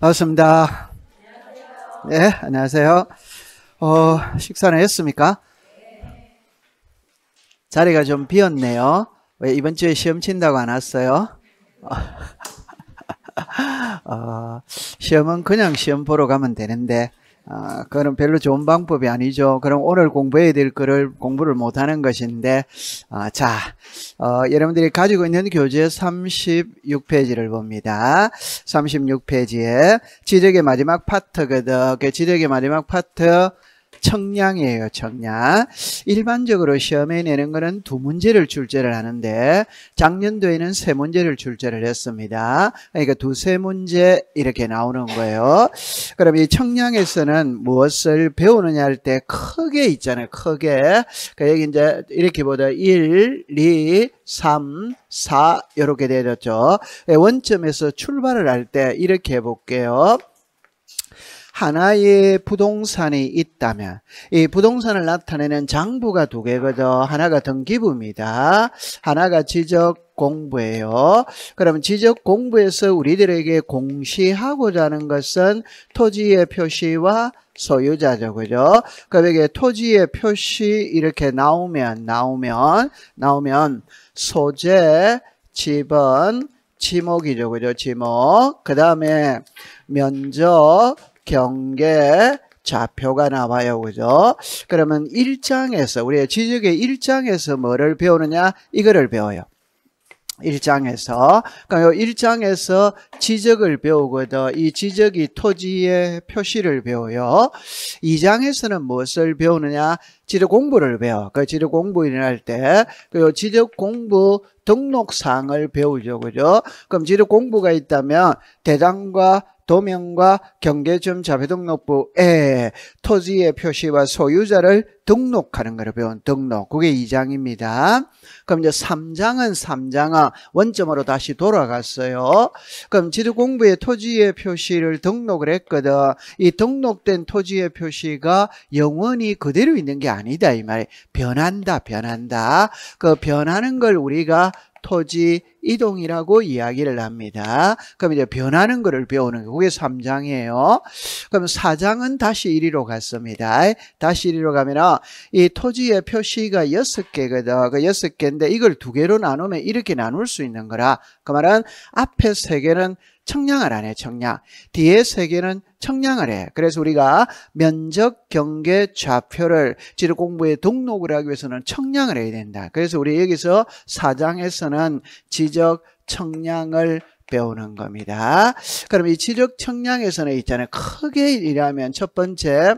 반갑습니다. 네, 안녕하세요. 어, 식사는 했습니까? 자리가 좀 비었네요. 왜 이번 주에 시험 친다고 안 왔어요? 어, 시험은 그냥 시험 보러 가면 되는데 아, 그건 별로 좋은 방법이 아니죠. 그럼 오늘 공부해야 될 거를 공부를 못하는 것인데, 아, 자, 어, 여러분들이 가지고 있는 교재 36페이지를 봅니다. 36페이지에 지적의 마지막 파트거든. 그, 그, 그 지적의 마지막 파트, 청량이에요. 청량. 일반적으로 시험에 내는 거는 두 문제를 출제를 하는데 작년도에는 세 문제를 출제를 했습니다. 그러니까 두세 문제 이렇게 나오는 거예요. 그럼 이 청량에서는 무엇을 배우느냐 할 때 크게 있잖아요. 크게. 그러니까 여기 이제 이렇게 보다 1, 2, 3, 4 이렇게 되었죠. 원점에서 출발을 할 때 이렇게 해볼게요. 하나의 부동산이 있다면 이 부동산을 나타내는 장부가 두 개거든. 하나가 등기부입니다. 하나가 지적 공부예요. 그러면 지적 공부에서 우리들에게 공시하고자 하는 것은 토지의 표시와 소유자죠. 그죠? 그러게 그러니까 토지의 표시 이렇게 나오면 나오면 나오면 소재, 지번, 지목이죠. 그죠? 지목. 그 다음에 면적, 경계 좌표가 나와요. 그죠? 그러면 1장에서 우리의 지적의 1장에서 뭐를 배우느냐? 이거를 배워요. 1장에서 그러니까 1장에서 지적을 배우거이 지적이 토지의 표시를 배워요 2장에서는 무엇을 배우느냐 지적 공부를 배워. 그 지적 공부 일어날 때, 그 지적 공부 등록사항을 배우죠. 그죠? 그럼 지적 공부가 있다면, 대장과 도면과 경계점 자비등록부에 토지의 표시와 소유자를 등록하는 거를 배운 등록. 그게 2장입니다. 그럼 이제 3장은 3장아 원점으로 다시 돌아갔어요. 그럼 지도공부에 토지의 표시를 등록을 했거든. 이 등록된 토지의 표시가 영원히 그대로 있는 게 아니에요. 아니다 이 말이 변한다 변한다 그 변하는 걸 우리가 토지 이동이라고 이야기를 합니다. 그럼 이제 변하는 것을 배우는 게 그게 3장이에요. 그럼 4장은 다시 1위로 갔습니다. 다시 1위로 가면 이 토지의 표시가 6개거든. 그 6개인데 이걸 2개로 나누면 이렇게 나눌 수 있는 거라. 그 말은 앞에 3개는 청량을 안 해, 청량. 뒤에 3개는 청량을 해. 그래서 우리가 면적 경계 좌표를 지도 공부에 등록을 하기 위해서는 청량을 해야 된다. 그래서 우리 여기서 사장에서는 지적 청량을 배우는 겁니다. 그럼 이 지적 청량에서는 있잖아요. 크게 일하면 첫 번째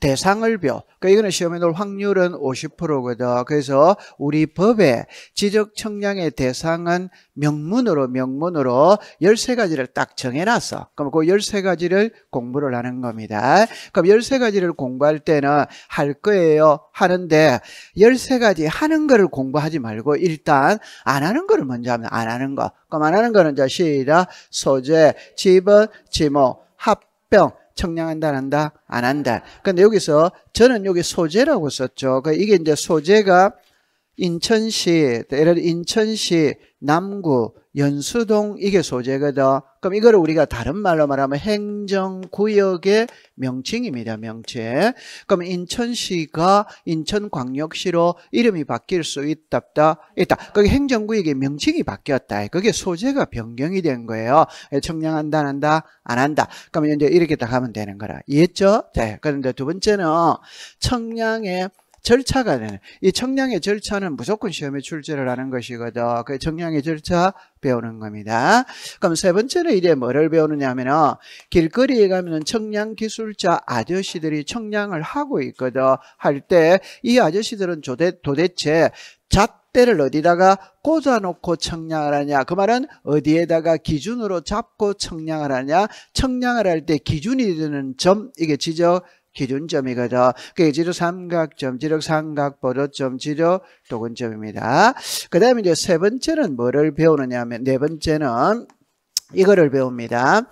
대상을 벼. 그러니까 이거는 시험에 넣을 확률은 50%거든. 그래서 우리 법에 지적 청량의 대상은 명문으로 명문으로 13가지를 딱 정해놨어. 그럼 그 13가지를 공부를 하는 겁니다. 그럼 13가지를 공부할 때는 할 거예요. 하는데 13가지 하는 거를 공부하지 말고 일단 안 하는 거를 먼저 하면 안 하는 거. 그럼 안 하는 거는 이 시작 소재, 지분, 지목, 합병, 청량한다 안 한다 안 한다. 근데 그러니까 여기서 저는 여기 소재라고 썼죠. 그니까 이게 이제 소재가 인천시, 예를 들어 인천시 남구 연수동 이게 소재거든. 그럼 이거를 우리가 다른 말로 말하면 행정구역의 명칭입니다. 명칭. 그럼 인천시가 인천광역시로 이름이 바뀔 수 있답다. 있다. 그게 행정구역의 명칭이 바뀌었다. 그게 소재가 변경이 된 거예요. 예, 청량한다, 안 한다, 안 한다. 그러 이제 이렇게 딱 하면 되는 거라. 이해했죠? 네. 그런데 두 번째는 청량의 절차가 되는 이 청량의 절차는 무조건 시험에 출제를 하는 것이거든. 그 청량의 절차 배우는 겁니다. 그럼 세 번째는 이제 뭐를 배우느냐 하면은 길거리에 가면은 청량 기술자 아저씨들이 청량을 하고 있거든. 할 때 이 아저씨들은 조대, 도대체 잣대를 어디다가 꽂아놓고 청량을 하냐 그 말은 어디에다가 기준으로 잡고 청량을 하냐 청량을 할 때 기준이 되는 점 이게 지적 기준점이 거죠. 그게 지름 삼각점, 지름 삼각 버릇점, 지름 도근점입니다. 그다음 이제 세 번째는 뭐를 배우느냐 면네 번째는 이거를 배웁니다.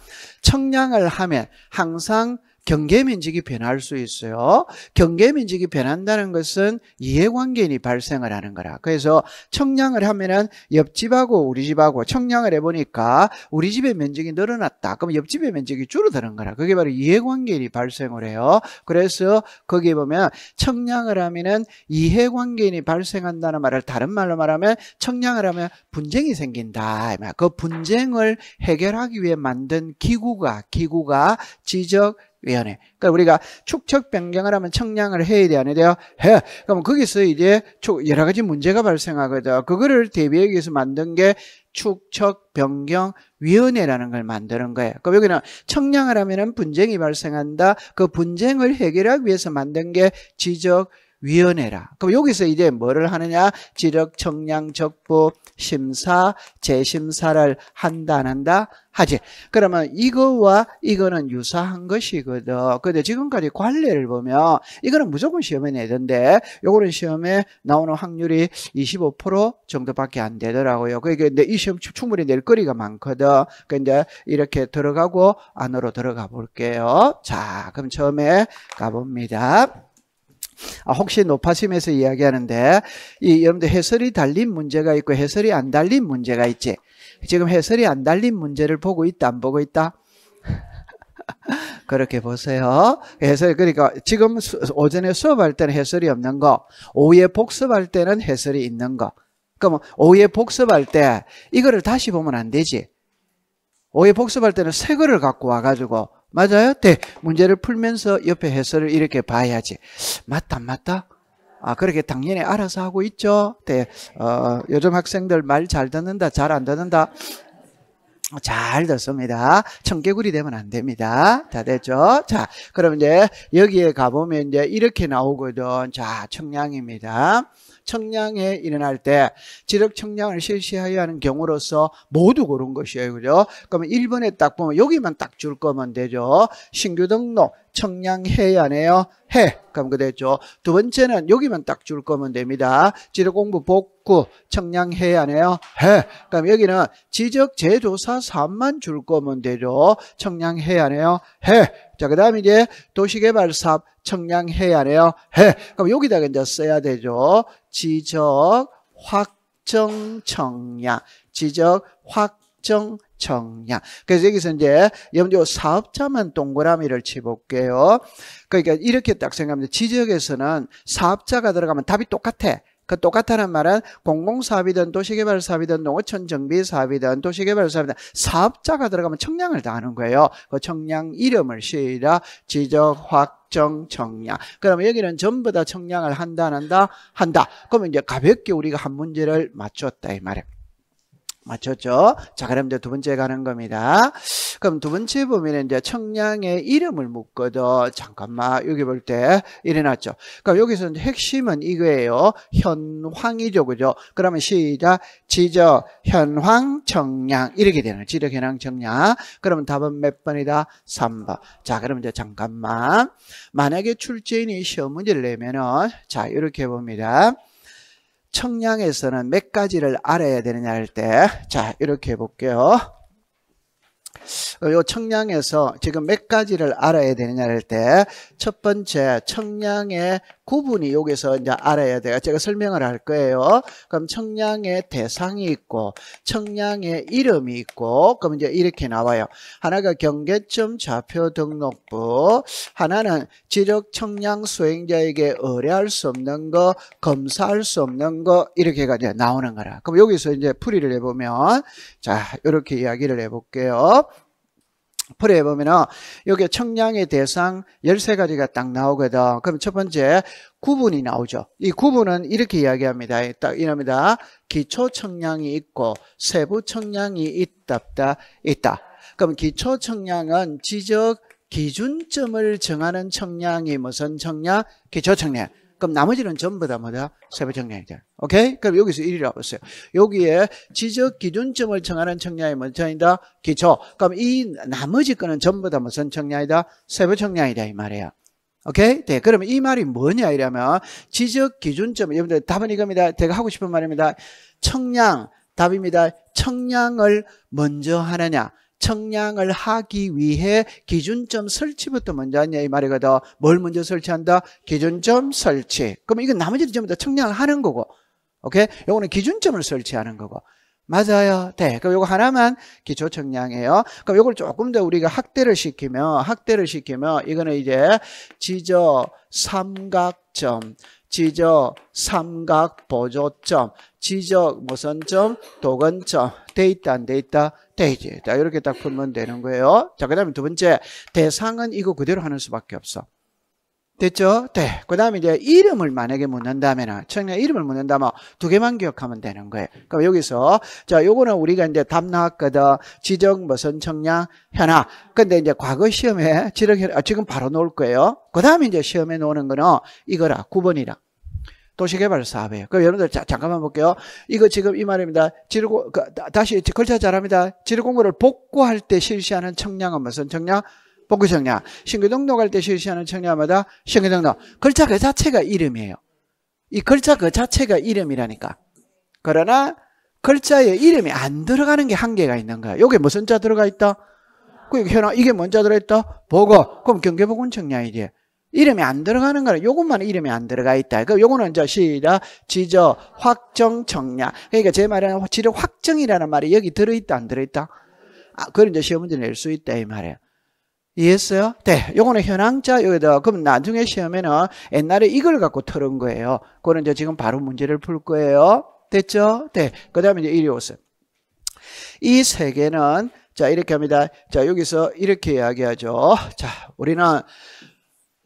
청량을 하면 항상 경계 면적이 변할 수 있어요. 경계 면적이 변한다는 것은 이해관계인이 발생을 하는 거라. 그래서 청량을 하면은 옆집하고 우리 집하고 청량을 해보니까 우리 집의 면적이 늘어났다. 그럼 옆집의 면적이 줄어드는 거라. 그게 바로 이해관계인이 발생을 해요. 그래서 거기에 보면 청량을 하면은 이해관계인이 발생한다는 말을 다른 말로 말하면 청량을 하면 분쟁이 생긴다. 그 분쟁을 해결하기 위해 만든 기구가 기구가 지적 위원회. 그러니까 우리가 축척 변경을 하면 청량을 해야 되안 해야 돼요? 해. 그럼 거기서 이제 여러 가지 문제가 발생하거든. 그거를 대비하기 위해서 만든 게 축척 변경 위원회라는 걸 만드는 거예요. 그럼 여기는 청량을 하면은 분쟁이 발생한다. 그 분쟁을 해결하기 위해서 만든 게 지적 위원회라. 그럼 여기서 이제 뭐를 하느냐? 지력, 청량, 적법, 심사, 재심사를 한다, 안 한다? 하지. 그러면 이거와 이거는 유사한 것이거든. 근데 지금까지 관례를 보면 이거는 무조건 시험에 내던데 요거는 시험에 나오는 확률이 25% 정도밖에 안 되더라고요. 그러니까 근데 이 시험 충분히 낼 거리가 많거든. 근데 이렇게 들어가고 안으로 들어가 볼게요. 자, 그럼 처음에 가봅니다. 아, 혹시 높아심에서 이야기하는데 이 여러분들 해설이 달린 문제가 있고 해설이 안 달린 문제가 있지. 지금 해설이 안 달린 문제를 보고 있다 안 보고 있다. 그렇게 보세요. 해설 그러니까 지금 수, 오전에 수업할 때는 해설이 없는 거, 오후에 복습할 때는 해설이 있는 거. 그럼 오후에 복습할 때 이거를 다시 보면 안 되지. 오후에 복습할 때는 새 거를 갖고 와가지고 맞아요? 대. 네. 문제를 풀면서 옆에 해설을 이렇게 봐야지. 맞다, 맞다. 아, 그렇게 당연히 알아서 하고 있죠. 대. 네. 어, 요즘 학생들 말 잘 듣는다, 잘 안 듣는다. 잘 듣습니다. 청개구리 되면 안 됩니다. 다 됐죠? 자, 그럼 이제 여기에 가보면 이제 이렇게 나오거든. 자, 청량입니다. 청량에 일어날 때 지력 청량을 실시하여야 하는 경우로서 모두 고른 것이에요. 그죠? 그러면 1번에 딱 보면 여기만 딱 줄 거면 되죠. 신규 등록 청량해야 하네요. 해. 그럼 그랬죠. 두 번째는 여기만 딱 줄 거면 됩니다. 지력 공부 복구 청량해야 하네요. 해. 그럼 여기는 지적 재조사 3만 줄 거면 되죠. 청량해야 하네요. 해. 자, 그 다음에 이제 도시개발 사업 청량해야 해요. 해. 그럼 여기다가 이제 써야 되죠. 지적 확정 청량. 지적 확정 청량. 그래서 여기서 이제 염조 사업자만 동그라미를 치볼게요. 그러니까 이렇게 딱 생각하면 지적에서는 사업자가 들어가면 답이 똑같아. 그 똑같다는 말은 공공사업이든 도시개발 사업이든 농어촌 정비 사업이든 도시개발 사업이든 사업자가 들어가면 청량을 다하는 거예요. 그 청량 이름을 시라 지적 확정 청량. 그러면 여기는 전부 다 청량을 한다 한다 한다. 그러면 이제 가볍게 우리가 한 문제를 맞췄다 이 말이에요. 맞췄죠? 자, 그럼 이제 두 번째 가는 겁니다. 그럼 두 번째 보면 이제 청량의 이름을 묻거든. 잠깐만, 여기 볼 때 일어났죠. 그럼 여기서 이제 핵심은 이거예요. 현황이죠, 그죠? 그러면 시작. 지적, 현황, 청량. 이렇게 되는 지적, 현황, 청량. 그러면 답은 몇 번이다? 3번. 자, 그럼 이제 잠깐만. 만약에 출제인이 시험 문제를 내면은, 자, 이렇게 봅니다. 청량에서는 몇 가지를 알아야 되느냐 할때자 이렇게 해볼게요. 요 청량에서 지금 몇 가지를 알아야 되느냐 할 때 첫 번째 청량의 구분이 여기서 이제 알아야 돼요. 제가 설명을 할 거예요. 그럼 청량의 대상이 있고 청량의 이름이 있고 그럼 이제 이렇게 나와요. 하나가 경계점 좌표 등록부 하나는 지적 청량 수행자에게 의뢰할 수 없는 거 검사할 수 없는 거 이렇게가 이 나오는 거라. 그럼 여기서 이제 풀이를 해보면 자 이렇게 이야기를 해볼게요. 풀이해 보면은 여기 청량의 대상 13가지가 딱 나오거든. 그럼 첫 번째 구분이 나오죠. 이 구분은 이렇게 이야기합니다. 딱 이랍니다. 기초 청량이 있고 세부 청량이 있답다 있다. 그럼 기초 청량은 지적 기준점을 정하는 청량이 무슨 청량? 기초 청량. 그럼 나머지는 전부 다 뭐다? 세부 청량이 돼. 오케이? 그럼 여기서 1이라고 했어요. 여기에 지적 기준점을 정하는 청량이 먼저이다 기초. 그럼 이 나머지 거는 전부 다 무슨 청량이다? 세부 청량이다. 이말이에 오케이? 네. 그러면 이 말이 뭐냐 이러면 지적 기준점 여러분들 답은 이겁니다. 제가 하고 싶은 말입니다. 청량 답입니다. 청량을 먼저 하느냐 청량을 하기 위해 기준점 설치부터 먼저 하냐 이 말이거든. 뭘 먼저 설치한다? 기준점 설치. 그럼 이건 나머지는 전부 다 청량을 하는 거고. 오케이? 요거는 기준점을 설치하는 거고. 맞아요. 네. 그럼 요거 하나만 기초 청량이에요. 그럼 요걸 조금 더 우리가 학대를 시키면, 학대를 시키면, 이거는 이제 지저 삼각점. 지적 삼각 보조점, 지적 무슨 점, 도근점, 데이터 안 데이터, 데이터다. 이렇게 딱 풀면 되는 거예요. 자, 그 다음에 두 번째, 대상은 이거 그대로 하는 수밖에 없어. 됐죠? 네. 그 다음에 이제 이름을 만약에 묻는다면, 청년 이름을 묻는다면 두 개만 기억하면 되는 거예요. 그럼 여기서, 자, 요거는 우리가 이제 답 나왔거든. 지정 무슨 청량, 현아. 근데 이제 과거 시험에 지적, 아, 지금 바로 놓을 거예요. 그 다음에 이제 시험에 놓는 거는 이거라, 9번이라. 도시개발 사업이에요. 그럼 여러분들 자, 잠깐만 볼게요. 이거 지금 이 말입니다. 지르고, 그, 다시 걸쳐 잘합니다. 지르공고를 복구할 때 실시하는 청량은 무슨 청량? 청량? 복구 청량. 신규 등록할 때 실시하는 청약마다 신규 등록. 글자 그 자체가 이름이에요. 이 글자 그 자체가 이름이라니까. 그러나 글자에 이름이 안 들어가는 게 한계가 있는 거야. 요게 무슨 자 들어가 있다? 그 현황 이게 뭔 자들어다 보고. 그럼 경계보건 청량이지. 이름이 안 들어가는 거는 요것만 이름이 안 들어가 있다. 그 요거는 이제 시작 지저 확정 청량. 그러니까 제 말은 지적 확정이라는 말이 여기 들어있다 안 들어있다. 아, 그런 이제 시험 문제 낼 수 있다 이 말이에요. 이해했어요? 네. 요거는 현황자 여기다 그럼 나중에 시험에는 옛날에 이걸 갖고 틀은 거예요. 그거는 이제 지금 바로 문제를 풀 거예요. 됐죠? 네. 그 다음에 이제 이리 오세요. 이 세 개는 자 이렇게 합니다. 자 여기서 이렇게 이야기하죠. 자 우리는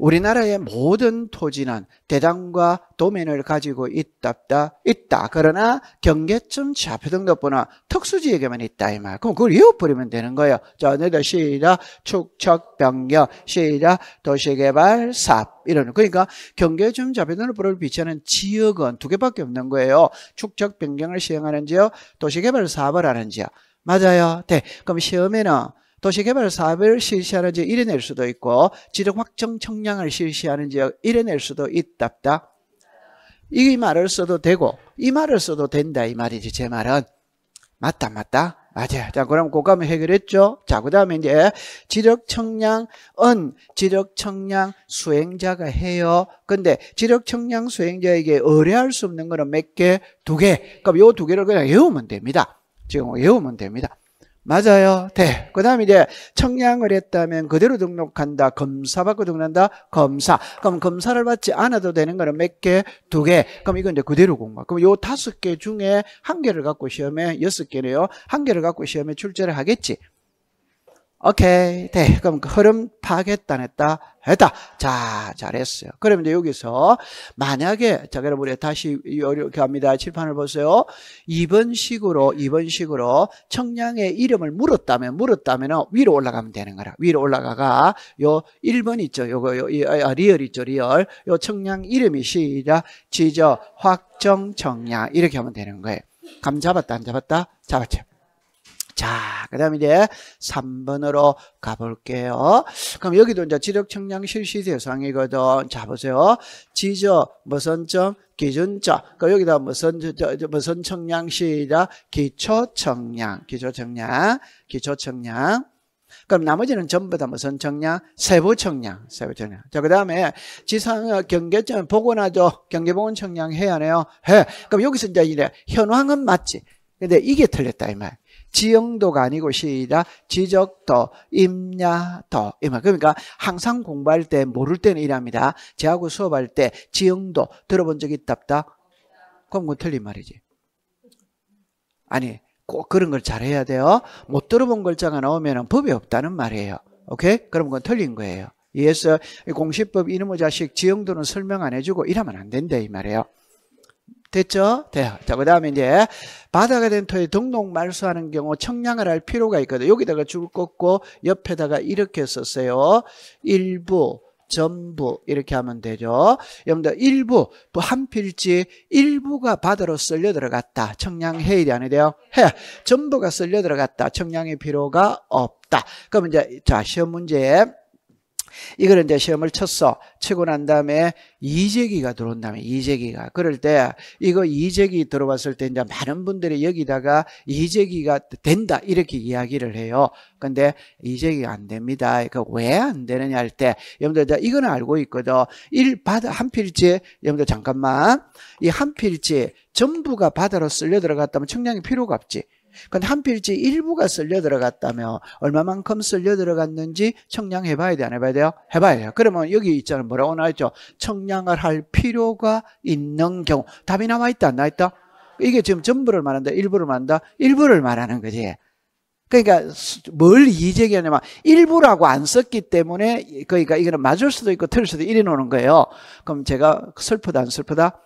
우리나라의 모든 토지는 대장과 도면을 가지고 있답다 있다. 그러나 경계점 좌표 등록부는 특수지역에만 있다 이 말. 그럼 그걸 이어버리면 되는 거예요. 자, 너들 시작 축척 변경 시작 도시개발 삽 이런. 그러니까 경계점 좌표 등록부를 비치하는 지역은 두 개밖에 없는 거예요. 축척 변경을 시행하는 지역, 도시개발 사업을 하는 지역. 맞아요. 네. 그럼 시험에는 도시개발 사업을 실시하는 지이래낼 수도 있고 지력 확정 청량을 실시하는 지이래낼 수도 있답다. 이 말을 써도 되고 이 말을 써도 된다 이 말이지 제 말은 맞다 맞다 맞아요 자 그럼 고감을 해결했죠 자그 다음에 이제 지력 청량은 지력 청량 수행자가 해요 근데 지력 청량 수행자에게 의뢰할 수 없는 거는 몇 개? 두개 그럼 요두 개를 그냥 외우면 됩니다 지금 외우면 됩니다 맞아요. 대. 그 다음에 이제 청량을 했다면 그대로 등록한다. 검사받고 등록한다. 검사. 그럼 검사를 받지 않아도 되는 거는 몇 개? 두 개. 그럼 이건 이제 그대로 공부. 그럼 요 다섯 개 중에 한 개를 갖고 시험에 여섯 개네요. 한 개를 갖고 시험에 출제를 하겠지. 오케이, 네. 그럼 그 흐름 파악했다, 했다, 했다. 자, 잘했어요. 그러면 이제 여기서 만약에, 자, 그럼 우 다시 이렇게 합니다. 칠판을 보세요. 이번 식으로, 이번 식으로 청량의 이름을 물었다면, 물었다면 위로 올라가면 되는 거라. 위로 올라가가 요 1번 있죠. 요거, 요, 아, 리얼 있죠. 리얼. 요 청량 이름이 시작, 지적, 확정, 청량. 이렇게 하면 되는 거예요. 감 잡았다, 안 잡았다? 잡았죠. 자, 그 다음에 이제 3번으로 가볼게요. 그럼 여기도 이제 지적 청량 실시 대상이거든. 자, 보세요. 지적, 무슨 점, 기준점. 그 여기다 무슨, 무슨 청량 시작, 기초 청량, 기초 청량, 기초 청량. 그럼 나머지는 전부 다 무슨 청량? 세부 청량, 세부 청량. 자, 그 다음에 지상 어, 경계점 보고 나죠. 경계보건 청량 해야 하네요. 해. 그럼 여기서 이제 이래. 현황은 맞지. 근데 이게 틀렸다 이 말. 지형도가 아니고 시작 지적도 임야도 이 말. 그러니까 항상 공부할 때 모를 때는 이랍니다. 제하고 수업할 때 지형도 들어본 적 있다 없다? 그럼 그건 틀린 말이지. 아니 꼭 그런 걸 잘해야 돼요. 못 들어본 글자가 나오면 법이 없다는 말이에요. 오케이? 그럼 그건 틀린 거예요. 이해했 공시법 이놈의 자식 지형도는 설명 안 해주고 이러면 안 된다 이 말이에요. 됐죠? 돼요. 네. 자, 그 다음에 이제 바다가 된 터에 등록 말소하는 경우 청량을 할 필요가 있거든. 여기다가 줄 꽂고 옆에다가 이렇게 썼어요. 일부, 전부 이렇게 하면 되죠. 여러분들 일부 뭐 한 필지 일부가 바다로 쓸려 들어갔다. 청량해일이 아돼요 해. 전부가 쓸려 들어갔다. 청량의 필요가 없다. 그럼 이제 자 시험 문제 이걸 이제 시험을 쳤어. 치고 난 다음에 이재기가 들어온다음에 이재기가. 그럴 때 이거 이재기 들어왔을 때 이제 많은 분들이 여기다가 이재기가 된다. 이렇게 이야기를 해요. 근데 이재기가 안 됩니다. 그왜안 되느냐 할때 여러분들 이 이거는 알고 있거든. 일받다한 필지 여러분들 잠깐만. 이 한 필지 전부가 바다로 쓸려 들어갔다면 청량이 필요가 없지. 근데 한 필지 일부가 쓸려 들어갔다며 얼마만큼 쓸려 들어갔는지 청량 해봐야 돼? 안 해봐야 돼요? 해봐야 돼요. 그러면 여기 있잖아요. 뭐라고 나와있죠? 청량을 할 필요가 있는 경우. 답이 남아있다? 안 나와있다? 이게 지금 전부를 말한다? 일부를 말한다? 일부를 말하는 거지. 그러니까 뭘 이의제기하냐면 일부라고 안 썼기 때문에 그러니까 이거는 맞을 수도 있고 틀릴 수도 이래 놓는 거예요. 그럼 제가 슬프다 안 슬프다?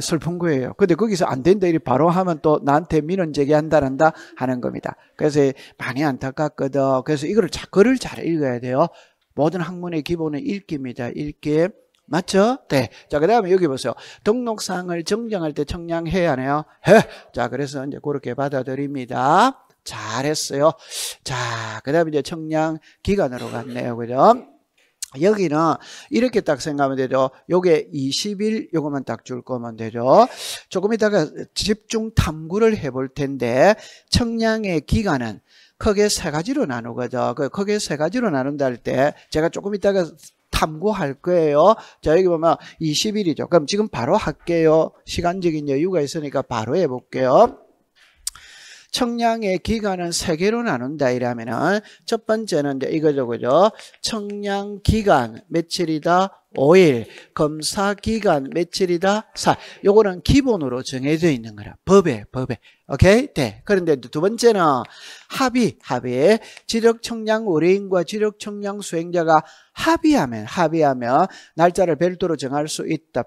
슬픈 거예요. 근데 거기서 안 된다 이리 바로 하면 또 나한테 민원 제기한다란다 하는 겁니다. 그래서 많이 안타깝거든. 그래서 이거를 자, 글을 잘 읽어야 돼요. 모든 학문의 기본은 읽기입니다. 읽기. 맞죠? 네. 자, 그 다음에 여기 보세요. 등록사항을 정정할 때 청량해야 하네요. 해. 자, 그래서 이제 그렇게 받아들입니다. 잘했어요. 자, 그 다음에 이제 청량 기간으로 갔네요. 그죠? 여기는 이렇게 딱 생각하면 되죠. 요게 20일 요것만 딱 줄 거면 되죠. 조금 이따가 집중 탐구를 해볼 텐데 청량의 기간은 크게 세 가지로 나누거든. 그 크게 세 가지로 나눈다 할 때 제가 조금 이따가 탐구할 거예요. 자, 여기 보면 20일이죠. 그럼 지금 바로 할게요. 시간적인 여유가 있으니까 바로 해볼게요. 청량의 기간은 세 개로 나눈다 이러면은 첫 번째는 이제 이거죠, 그죠? 청량 기간 며칠이다? 5일, 검사 기간 며칠이다? 4. 요거는 기본으로 정해져 있는 거라. 법에, 법에. 오케이? 네. 그런데 두 번째는 합의, 합의. 지력 청량 의뢰인과 지력 청량 수행자가 합의하면, 합의하면 날짜를 별도로 정할 수 있다,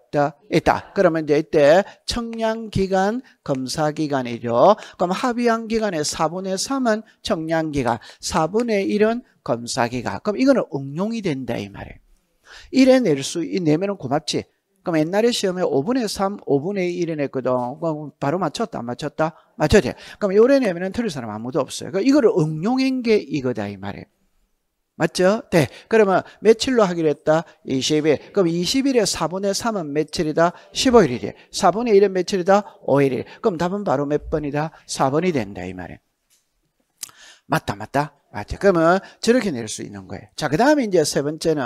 있다. 그러면 이제 이때 청량 기간, 검사 기간이죠. 그럼 합의한 기간의 4분의 3은 청량 기간, 4분의 1은 검사 기간. 그럼 이거는 응용이 된다, 이 말이에요. 1에 낼수 내면 고맙지. 그럼 옛날에 시험에 5분의 3, 5분의 1에 냈거든. 바로 맞췄다, 맞췄다, 맞춰야 그럼 요래 내면은 틀릴 사람 아무도 없어요. 그러니까 이거를 응용한 게 이거다, 이 말이에요. 맞죠? 네. 그러면 며칠로 하기로 했다? 20일. 그럼 20일에 4분의 3은 며칠이다? 15일이래. 4분의 1은 며칠이다? 5일이 그럼 답은 바로 몇 번이다? 4번이 된다, 이 말이에요. 맞다, 맞다. 맞죠? 그러면 저렇게 낼 수 있는 거예요. 자, 그 다음에 이제 세 번째는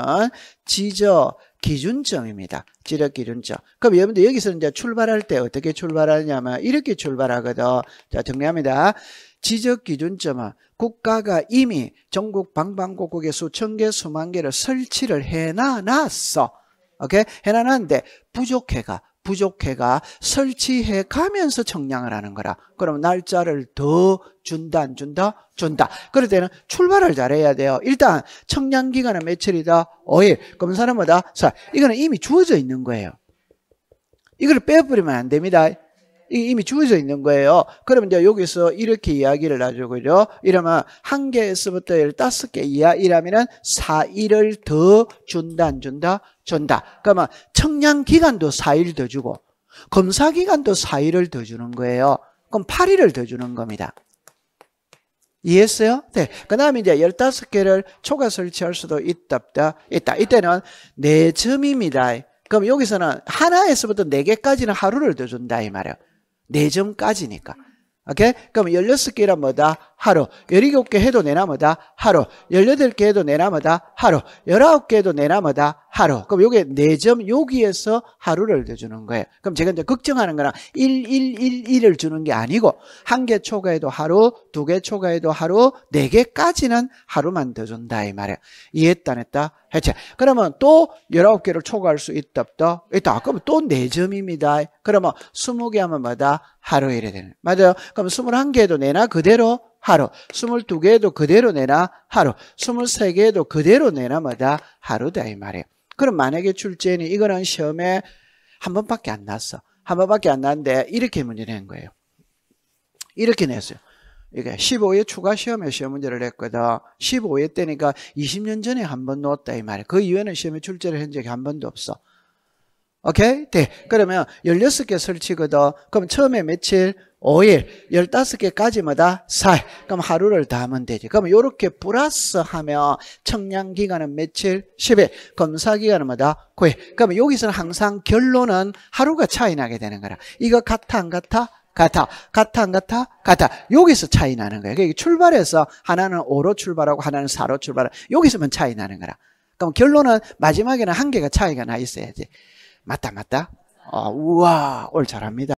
지적 기준점입니다. 지적 기준점. 그럼 여러분들 여기서 이제 출발할 때 어떻게 출발하냐면 이렇게 출발하거든. 자, 정리합니다. 지적 기준점은 국가가 이미 전국 방방곡곡에 수천 개, 수만 개를 설치를 해놔놨어. 오케이? 해놔놨는데 부족해가 부족해가 설치해 가면서 청량을 하는 거라. 그럼 날짜를 더 준다, 안 준다? 준다. 그럴 때는 출발을 잘해야 돼요. 일단 청량 기간은 며칠이다? 5일. 그럼 사람마다, 자, 이거는 이미 주어져 있는 거예요. 이걸 빼버리면 안 됩니다. 이미 주어져 있는 거예요. 그럼 이제 여기서 이렇게 이야기를 하죠. 그죠? 이러면 한 개에서부터 열다섯 개 이하이라면은 4일을 더 준다, 안 준다? 준다. 그러면 청량 기간도 4일 더 주고, 검사 기간도 4일을 더 주는 거예요. 그럼 8일을 더 주는 겁니다. 이해했어요? 네. 그 다음에 이제 15개를 초과 설치할 수도 있다, 없다, 있다. 이때는 4점입니다. 그럼 여기서는 하나에서부터 4개까지는 하루를 더 준다, 이 말이에요. 4점까지니까. 오케이? 그럼 16개란 뭐다? 하루 17개 해도 내나마다 하루 18개 해도 내나마다 하루 19개 해도 내나마다 하루 그럼 요게 네 점 여기에서 하루를 대주는 거예요 그럼 제가 이제 걱정하는 거랑 1111을 주는 게 아니고 한 개 초과해도 하루 두 개 초과해도 하루 네 개까지는 하루만 더 준다 이 말이야 이해했다 했다 해체 그러면 또 19개를 초과할 수 있다 없다 아, 있다 그러또네점입니다 그러면 20개 하면 뭐다 하루 이래 되는 맞아요 그럼 21개도 해 내나 그대로 하루 22개도 그대로 내라 하루 23개도 그대로 내라마다 하루다 이 말이에요 그럼 만약에 출제는 이거는 시험에 한 번밖에 안 났어 한 번밖에 안 났는데 이렇게 문제 낸 거예요 이렇게 냈어요 이게 15회 추가 시험에 시험 문제를 냈거든 15회 때니까 20년 전에 한 번 넣었다 이 말이에요 그 이후에는 시험에 출제를 한 적이 한 번도 없어 오케이? 네. 그러면 16개 설치거든 그럼 처음에 며칠 5일 15개까지마다 4일 그럼 하루를 다 하면 되지 그럼 이렇게 플러스 하면 청량기간은 며칠 10일 검사기간마다 9일 그럼 여기서는 항상 결론은 하루가 차이 나게 되는 거라 이거 같아 안 같아? 같아. 같아, 안 같아? 같아. 여기서 차이 나는 거야. 그러니까 출발해서 하나는 5로 출발하고 하나는 4로 출발하고 여기서만 차이 나는 거라. 그럼 결론은 마지막에는 한 개가 차이가 나 있어야지. 맞다, 맞다. 어, 우와, 올 잘합니다.